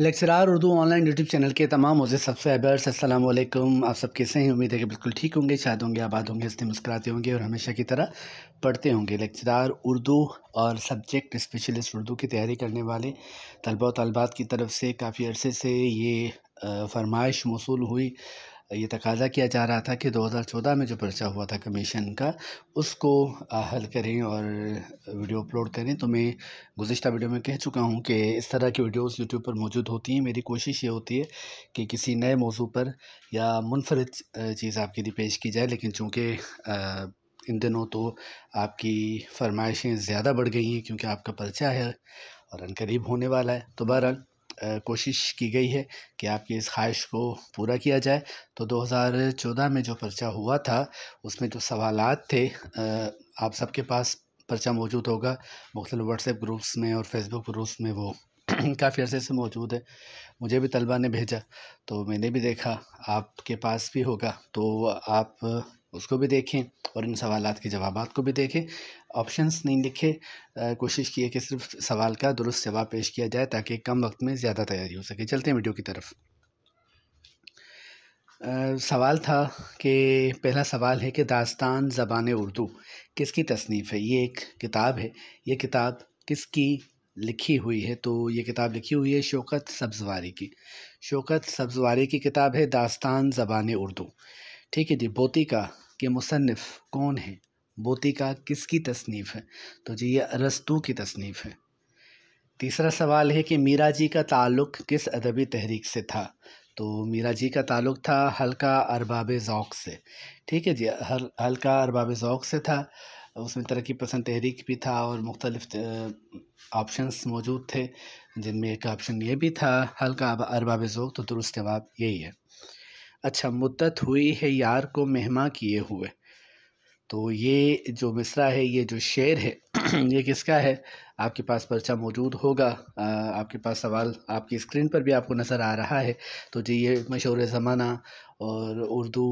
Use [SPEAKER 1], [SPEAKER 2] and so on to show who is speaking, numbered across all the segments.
[SPEAKER 1] lecturer Urdu online YouTube channel के तमाम मोजे सब्सक्राइबर्स असलम आप सब कैसे हैं उम्मीद है कि बिल्कुल ठीक होंगे शायद होंगे आबाद होंगे हंसते मुस्कराते होंगे और हमेशा की तरह पढ़ते होंगे लेक्चरार उर्दू और सब्जेक्ट स्पेशलिस्ट उर्दू की तैयारी करने वाले तलबा तलबात की तरफ से काफ़ी अरसे से ये फरमाइश मौसू हुई ये तकाजा किया जा रहा था कि 2014 में जो पर्चा हुआ था कमीशन का उसको हल करें और वीडियो अपलोड करें तो मैं गुज्त वीडियो में कह चुका हूँ कि इस तरह की वीडियोस यूट्यूब पर मौजूद होती हैं मेरी कोशिश ये होती है कि किसी नए मौजू पर या मुनफरद चीज़ आपके लिए पेश की जाए लेकिन चूँकि इन दिनों तो आपकी फरमाइशें ज़्यादा बढ़ गई हैं क्योंकि आपका पर्चा है और अनकरीब होने वाला है तो बहरहाल कोशिश की गई है कि आपकी इस ख्वाहिश को पूरा किया जाए तो 2014 में जो पर्चा हुआ था उसमें जो सवाल थे आप सबके पास पर्चा मौजूद होगा मुख्तल व्हाट्सएप ग्रुप्स में और फेसबुक ग्रुप्स में वो काफ़ी अर्से से मौजूद है मुझे भी तलबा ने भेजा तो मैंने भी देखा आपके पास भी होगा तो आप उसको भी देखें और इन सवाल के जवाब को भी देखें ऑप्शंस नहीं लिखे कोशिश की है कि सिर्फ सवाल का दुरुस्त जवाब पेश किया जाए ताकि कम वक्त में ज़्यादा तैयारी हो सके चलते हैं वीडियो की तरफ आ, सवाल था कि पहला सवाल है कि दास्तान ज़बान उर्दू किसकी तसनीफ़ है ये एक किताब है ये किताब किसकी लिखी हुई है तो ये किताब लिखी हुई है शौकत सब्जवारी की शौकत सब्जवारी की किताब है दास्तान ज़बान उर्दू ठीक है जी बोतिका के मुसनफ़ कौन है बोतिका किसकी तसनीफ़ है तो जी ये अरस्तू की तसनीफ़ है तीसरा सवाल है कि मीरा जी का ताल्लुक़ किस अदबी तहरीक से था तो मीरा जी का ताल्लुक़ था हल्का अरबाब ओक से ठीक है जी हल हल्का अरबाब ओक से था उसमें तरक्की पसंद तहरीक भी था और मुख्तलिफ ऑप्शंस मौजूद थे जिनमें एक ऑप्शन ये भी था हल्का अरबाब ओक तो दुरुस्त जवाब यही है अच्छा मुद्दत हुई है यार को मेहमा किए हुए तो ये जो मिसरा है ये जो शेर है ये किसका है आपके पास पर्चा मौजूद होगा आपके पास सवाल आपकी स्क्रीन पर भी आपको नज़र आ रहा है तो जी ये मशहूर ज़माना और उर्दू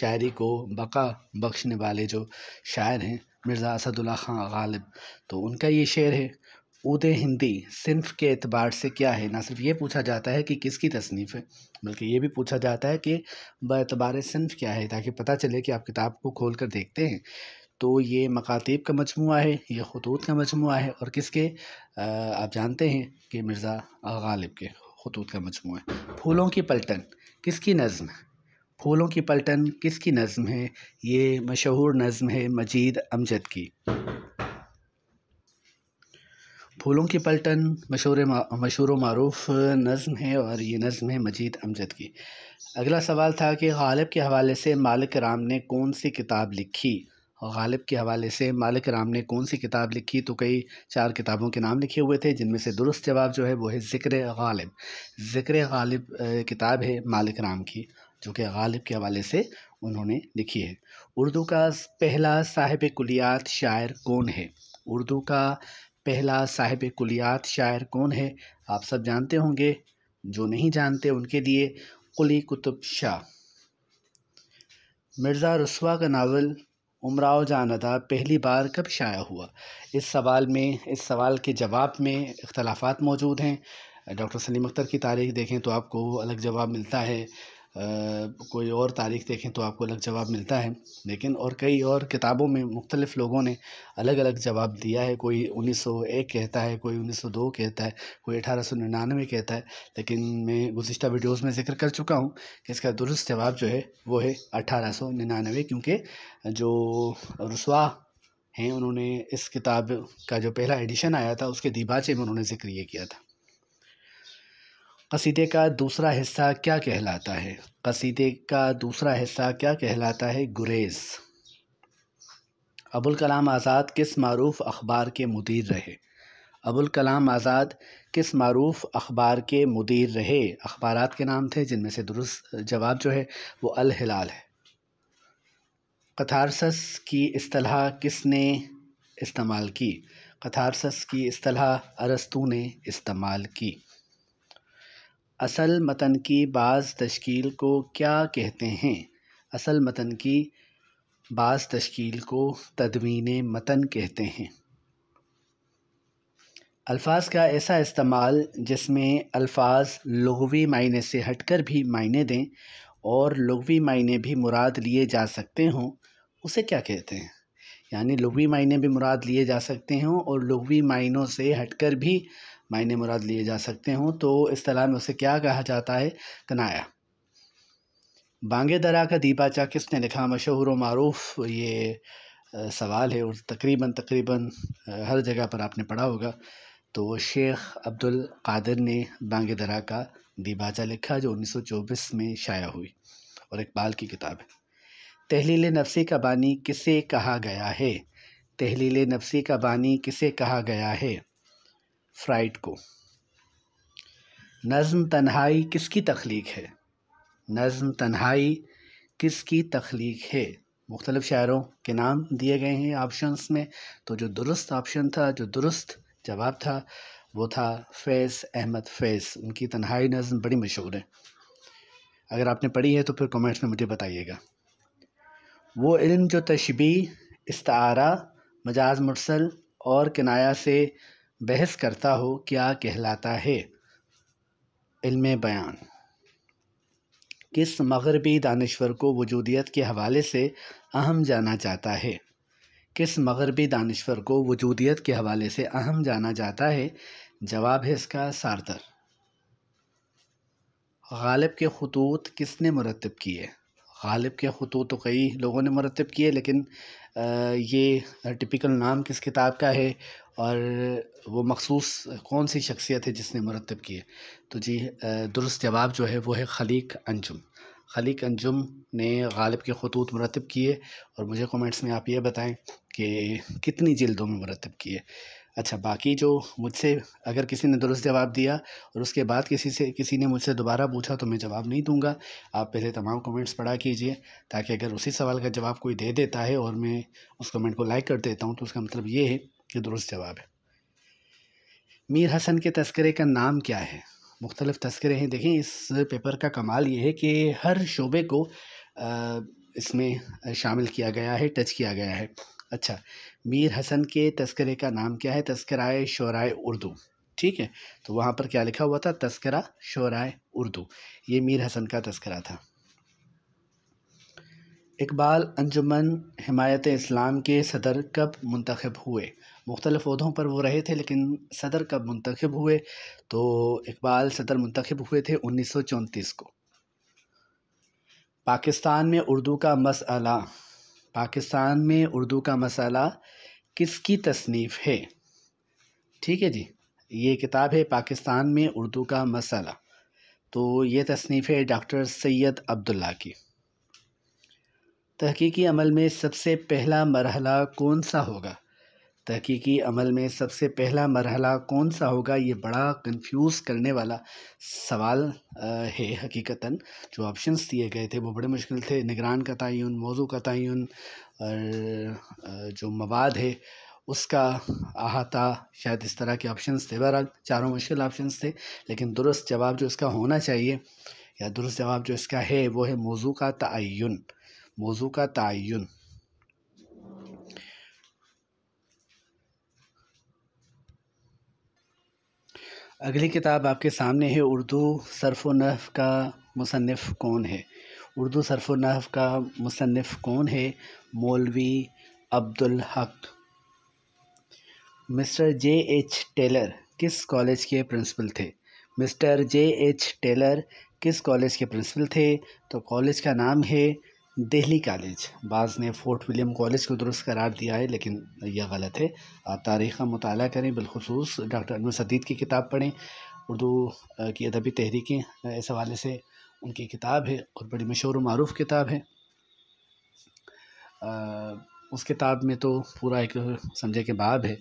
[SPEAKER 1] शायरी को बका बख्शने वाले जो शायर हैं मिर्ज़ा असदुल्ला ख़ान गालिब तो उनका ये शेर है उदय हिंदी सिंफ के अतबार से क्या है ना सिर्फ ये पूछा जाता है कि किसकी तसनीफ़ है बल्कि ये भी पूछा जाता है कि बतबार सिंफ क्या है ताकि पता चले कि आप किताब को खोल कर देखते हैं तो ये मकातीब का मजमू है ये खतूत का मजमू है और किसके आप जानते हैं कि मिर्ज़ा गालिब के खतूत का मजमू है फूलों की पलटन किसकी नज़म फूलों की पलटन किसकी नज़म है ये मशहूर नज़म है मजीद अमजद की फूलों की पलटन मशहूर मशहूर मरूफ नज़म है और ये नज़म है मजीद अमजद की अगला सवाल था कि गालिब के हवाले से मालिक राम ने कौन सी किताब लिखी और गालिब के हवाले से मालिक राम ने कौन सी किताब लिखी तो कई चार किताबों के नाम लिखे हुए थे जिनमें से दुरुस्त जवाब जो है वो है ज़िक्र गालिब ज़िक्र गालिब किताब है मालिक राम की जो कि गालिब के हवाले से उन्होंने लिखी है उर्दू का पहला साहिब कुलियात शायर कौन है उर्दू का पहला साहिब कुलियात शायर कौन है आप सब जानते होंगे जो नहीं जानते उनके लिए कुली कुतुब शाह मिर्ज़ा रसवा का नावल उमराव जान अदा पहली बार कब शाया हुआ इस सवाल में इस सवाल के जवाब में इख्तलाफात मौजूद हैं डॉक्टर सलीम अख्तर की तारीख देखें तो आपको अलग जवाब मिलता है कोई और तारीख़ देखें तो आपको अलग जवाब मिलता है लेकिन और कई और किताबों में मुख्तलिफ़ लोगों ने अलग अलग जवाब दिया है कोई उन्नीस सौ एक कहता है कोई उन्नीस सौ दो कहता है कोई अठारह सौ निन्यानवे कहता है लेकिन मैं गुज्त वीडियोज़ में जिक्र कर चुका हूँ कि इसका दुरुस्त जवाब जो है वो है अठारह सौ निन्यानवे क्योंकि जो रसवा हैं उन्होंने इस किताब का जो पहला एडिशन आया था उसके दीबाचे में उन्होंने जिक्र ये किया था कसीदे का दूसरा हिस्सा क्या कहलाता है कसीदे का दूसरा हिस्सा क्या कहलाता है गुरेज अबुल कलाम आज़ाद किस मरूफ अखबार के मुदीर रहे अबुल कलाम आज़ाद किस मरूफ अखबार के मुदीर रहे अखबार के नाम थे जिनमें से दुरुस्त जवाब जो है वो अल हिलाल है कथारसस की असलाह किसने इस्तेमाल की कथारसस की असलाह अरस्तू ने इस्तेमाल की असल मतन की बाज़ तश्कील को क्या कहते हैं असल मतन की बाज़ तश्कील को तदवीन मतन कहते हैं अल्फाज का ऐसा इस्तेमाल जिसमें अल्फाज लघवी मायने से हटकर भी मायने दें और लघवी मायने भी मुराद लिए जा सकते हों उसे क्या कहते हैं यानी लघवी मायने भी मुराद लिए जा सकते हों और लघवी मायनों से हटकर भी मायने मुराद लिए जा सकते हों तो इस में उसे क्या कहा जाता है तनाया बांगे दरा का दीपाचा किसने लिखा मशहूर मरूफ ये सवाल है और तकरीबन तकरीबन हर जगह पर आपने पढ़ा होगा तो शेख अब्दुल कादिर ने बांगे दरा का दीबाचा लिखा जो 1924 में शाया हुई और इकबाल की किताब है तहलील नफसी का बानी किसे कहा गया है तहलील नफसी का बानी किसे कहा गया है फ्राइड को नज़म तन्हाई किसकी तख्लीक है नज़म तन्हाई किसकी तख्लीक है मुख्तलिफ़ शायरों के नाम दिए गए हैं ऑप्शंस में तो जो दुरुस्त ऑप्शन था जो दुरुस्त जवाब था वो था फैज़ अहमद फैज़ उनकी तन्हाई नज़म बड़ी मशहूर है अगर आपने पढ़ी है तो फिर कमेंट्स में मुझे बताइएगा वो इल्म जो तशबी इस्तारा मजाज मुरसल और किनाया से बहस करता हो क्या कहलाता है इल्म बयान किस मगरबी दानश्वर को वजूदियत के हवाले से अहम जाना जाता है किस मगरबी दानश्वर को वजूदियत के हवाले से अहम जाना जाता है जवाब है इसका सार्थर गालिब के खतूत किसने मुरतब किए गालिब के ख़तूत तो, तो कई लोगों ने मरतब किए लेकिन ये टिपिकल नाम किस किताब का है और वो मखसूस कौन सी शख्सियत है जिसने मरतब किए तो जी दुरुस्त जवाब जो है वो है खलीक अंजुम खलीक अंजुम ने गालिब के खतूत मरतब किए और मुझे कमेंट्स में आप ये बताएं कि कितनी जल्दों में मरतब किए अच्छा बाकी जो मुझसे अगर किसी ने दुरुस्त जवाब दिया और उसके बाद किसी से किसी ने मुझसे दोबारा पूछा तो मैं जवाब नहीं दूंगा आप पहले तमाम कमेंट्स पढ़ा कीजिए ताकि अगर उसी सवाल का जवाब कोई दे देता है और मैं उस कमेंट को लाइक कर देता हूँ तो उसका मतलब ये है कि दुरुस्त जवाब है मीर हसन के तस्करे का नाम क्या है मुख्तलिफ तस्करे हैं देखें इस पेपर का कमाल ये है कि हर शोबे को इसमें शामिल किया गया है टच किया गया है अच्छा मीर हसन के तस्करे का नाम क्या है तस्कराए शराय उर्दू ठीक है तो वहाँ पर क्या लिखा हुआ था तस्करा शराय उर्दू ये मीर हसन का तस्करा था इकबाल अंजुमन हमायत इस्लाम के सदर कब मंतखब हुए मुख्तलिफ अहदों पर वो रहे थे लेकिन सदर कब मंतखब हुए तो इकबाल सदर मंतखब हुए थे उन्नीस सौ चौंतीस को पाकिस्तान में उर्दू का मसला पाकिस्तान में उर्दू का मसला किसकी तसनीफ़ है ठीक है जी ये किताब है पाकिस्तान में उर्दू का मसला तो ये तसनीफ़ है डॉक्टर सैयद अब्दुल्ला की तहकीकी अमल में सबसे पहला मरहला कौन सा होगा तहकीकी अमल में सबसे पहला मरहला कौन सा होगा ये बड़ा कंफ्यूज करने वाला सवाल है हकीकता जो ऑप्शंस दिए गए थे वो बड़े मुश्किल थे निगरान का तयन मौजू का तयन और जो मवाद है उसका अहाता शायद इस तरह के ऑप्शंस थे बहरहाल चारों मुश्किल ऑप्शंस थे लेकिन दुरुस्त जवाब जो इसका होना चाहिए या दुरुस्त जवाब जो इसका है वो है मौजू का तयन मौजू का तयन अगली किताब आपके सामने है उर्दू सरफ़ नहफ़ का मुसनफ़ कौन है उर्दू सरफ़ नहफ़ का मुसनफ़ कौन है मौलवी Abdul Haq mister J H Taylor किस कॉलेज के प्रिंसिपल थे मिस्टर जे एच टेलर किस कॉलेज के प्रिंसिपल थे तो कॉलेज का नाम है दिल्ली कॉलेज बाज़ ने फ़ोर्ट विलियम कॉलेज को दुरुस्त करार दिया है लेकिन यह गलत है आप तारीख़ का मताल करें बिलखसूस डॉक्टर अनवर सदीद की किताब पढ़ें उर्दू की अदबी तहरीकें इस हवाले से उनकी किताब है और बड़ी मशहूर मरूफ किताब है आ, उस किताब में तो पूरा एक समझे के बाब है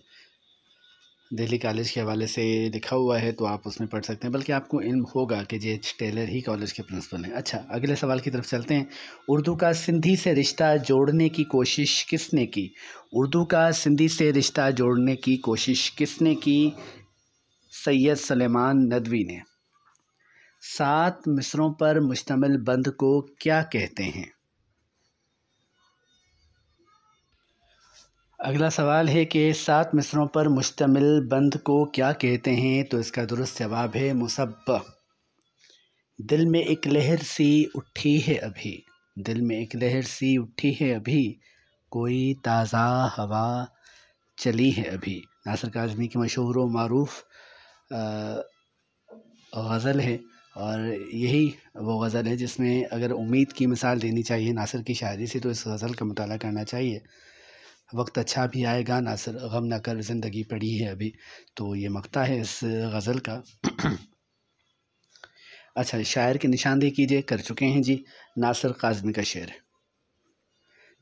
[SPEAKER 1] दिल्ली कॉलेज के हवाले से लिखा हुआ है तो आप उसमें पढ़ सकते हैं बल्कि आपको इल्म होगा कि जे एच टेलर ही कॉलेज के प्रिंसिपल हैं अच्छा अगले सवाल की तरफ चलते हैं उर्दू का सिंधी से रिश्ता जोड़ने की कोशिश किसने की उर्दू का सिंधी से रिश्ता जोड़ने की कोशिश किसने की सैयद सलेमान नदवी ने सात मिसरों पर मुश्तमिल बंद को क्या कहते हैं अगला सवाल है कि सात मिसरों पर मुश्तमिल बंद को क्या कहते हैं तो इसका दुरुस्त जवाब है मुसब दिल में एक लहर सी उठी है अभी दिल में एक लहर सी उठी है अभी कोई ताज़ा हवा चली है अभी नासर काजमी की मशहूर व मरूफ गज़ल है और यही वो गज़ल है जिसमें अगर उम्मीद की मिसाल देनी चाहिए नासर की शायरी से तो इस गज़ल का मताल करना चाहिए वक्त अच्छा भी आएगा ना सर गम ना कर ज़िंदगी पड़ी है अभी तो ये मकता है इस गज़ल का अच्छा शायर की निशानदेही कीजिए कर चुके हैं जी नासर काजमी का शेर है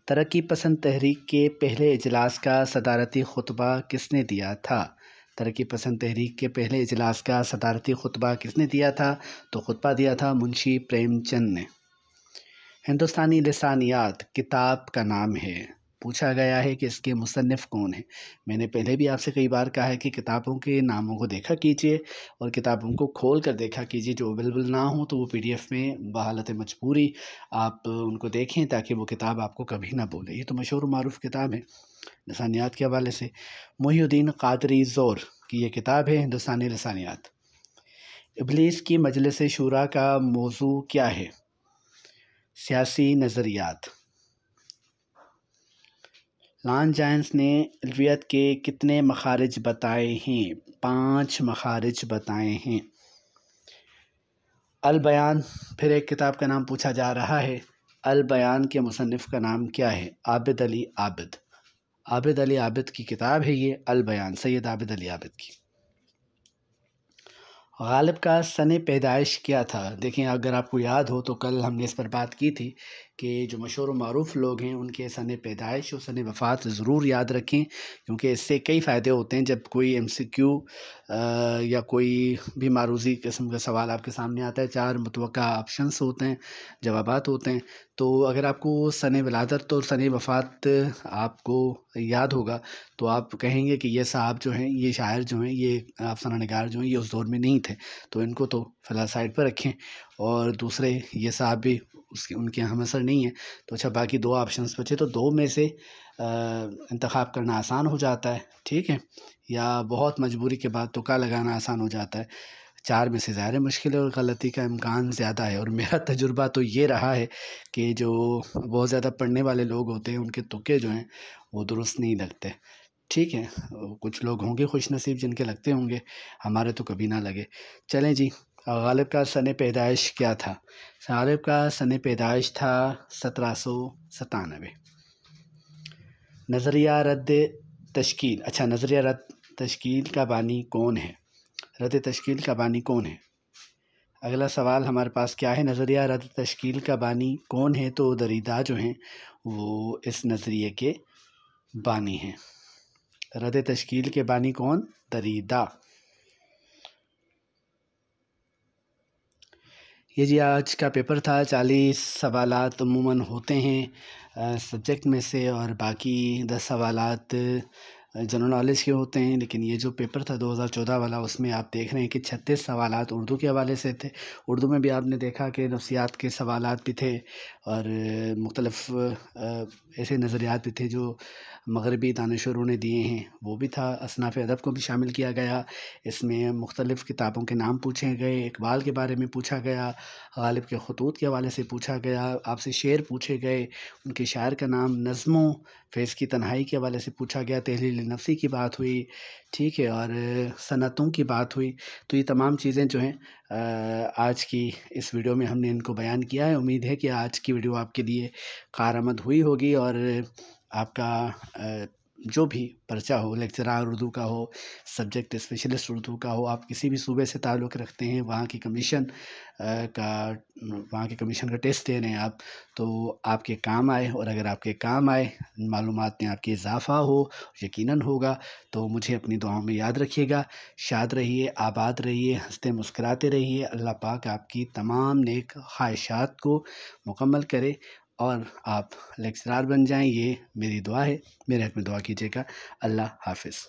[SPEAKER 1] तरक्की पसंद तहरीक के पहले इजलास का सदारती खुतबा किसने दिया था तरक्की पसंद तहरीक के पहले इजलास का सदारती खुतबा किसने दिया था तो खुतबा दिया था मुंशी प्रेमचंद ने हिंदुस्तानी लसानियात किताब का नाम है पूछा गया है कि इसके मुसनफ़ कौन हैं मैंने पहले भी आपसे कई बार कहा है कि किताबों के नामों को देखा कीजिए और किताबों को खोल कर देखा कीजिए जो अवेलेबल ना हो तो वो पीडीएफ में बहालत मजबूरी आप उनको देखें ताकि वो किताब आपको कभी ना बोले ये तो मशहूर मरूफ किताब है लसानियात के हवाले से मोहीद्दीन कादरी ज़ोर की ये किताब है हिंदुस्तानी लसानियात इबलीस की मजलिस शुरा का मौजू क्या है सियासी नज़रियात लान जैंस ने अलवियत के कितने मखारज बताए हैं पाँच मखारज बताए हैं अल बयान फिर एक किताब का नाम पूछा जा रहा है अल बयान के मुसनफ़ का नाम क्या है आबिद अली आबिद आबिद अली आबिद की किताब है ये अल बयान सैद आबिद अली आबिद की गालिब का सन पैदाइश क्या था देखें अगर आपको याद हो तो कल हमने इस पर बात की थी कि जो मशहूर मरूफ़ लोग हैं उनके सन पैदाइश और सन वफ़ात ज़रूर याद रखें क्योंकि इससे कई फ़ायदे होते हैं जब कोई एम सी क्यू या कोई भी मारूजी किस्म का सवाल आपके सामने आता है चार मुतव ऑप्शनस होते हैं जवाब होते हैं तो अगर आपको सन वलादत और सन वफ़ात आपको याद होगा तो आप कहेंगे कि ये साहब जो हैं ये शायर जो हैं ये अफसाना नगार जो हैं ये उस दौर में नहीं थे तो इनको तो फ़िलहाल साइड पर रखें और दूसरे ये साहब भी उसके उनके यहाँ असर नहीं है तो अच्छा बाकी दो ऑप्शंस बचे तो दो में से इंतखब करना आसान हो जाता है ठीक है या बहुत मजबूरी के बाद तुका लगाना आसान हो जाता है चार में से ज़्यादा मुश्किल और गलती का इम्कान ज़्यादा है और मेरा तजुर्बा तो ये रहा है कि जो बहुत ज़्यादा पढ़ने वाले लोग होते हैं उनके तुके जो हैं वो दुरुस्त नहीं लगते ठीक है कुछ लोग होंगे खुश नसीब जिनके लगते होंगे हमारे तो कभी ना लगे चलें जी और गालिब का सन पैदाइश क्या था गालिब का सन पैदाइश था सत्रह सौ सतानवे नज़रिया रद्द तश्कील अच्छा नज़रिया रद्द तश्कील का बानी कौन है रद्द तश्कील का बानी कौन है अगला सवाल हमारे पास क्या है नज़रिया रद्द तश्कील का बानी कौन है तो दरीदा जो हैं वो इस नज़रिए के बानी हैं रद्द तश्कील के बानी कौन दरीदा ये जी आज का पेपर था चालीस सवाल अमूमन होते हैं सब्जेक्ट में से और बाकी दस सवाल जनरल नॉलेज के होते हैं लेकिन ये जो पेपर था 2014 वाला उसमें आप देख रहे हैं कि 36 सवाल उर्दू के हवाले से थे उर्दू में भी आपने देखा कि नफसियात के सवाल भी थे और मुख्तलफ ऐसे नज़रियात भी थे जो मगरबी दानशरों ने दिए हैं वो भी था असनाफ़ अदब को भी शामिल किया गया इसमें मुख्तलिफ़ किताबों के नाम पूछे गए इकबाल के बारे में पूछा गया गालिब के खतूत के हवाले से पूछा गया आपसे शेर पूछे गए उनके शायर का नाम नज़मों फेज़ की तन्हाई के हवाले से पूछा गया तहलील नफसी की बात हुई ठीक है और सनतों की बात हुई तो ये तमाम चीज़ें जो हैं आज की इस वीडियो में हमने इनको बयान किया है उम्मीद है कि आज की वीडियो आपके लिए कार हुई होगी और आपका जो भी पर्चा हो लेक्चरार उर्दू का हो सब्जेक्ट स्पेशलिस्ट उर्दू का हो आप किसी भी सूबे से ताल्लुक़ रखते हैं वहाँ की कमीशन का वहाँ के कमीशन का टेस्ट दे रहे हैं आप तो आपके काम आए और अगर आपके काम आए मालूम में आपके इजाफ़ा हो यकीनन होगा तो मुझे अपनी दुआओं में याद रखिएगा शाद रहिए आबाद रहिए हंसते मुस्कराते रहिए अल्लाह पाक आपकी तमाम नेक ख्वाहिशात को मुकम्मल करे और आप लेक्चरार बन जाएं ये मेरी दुआ है मेरे हक में दुआ कीजिएगा अल्लाह हाफिज़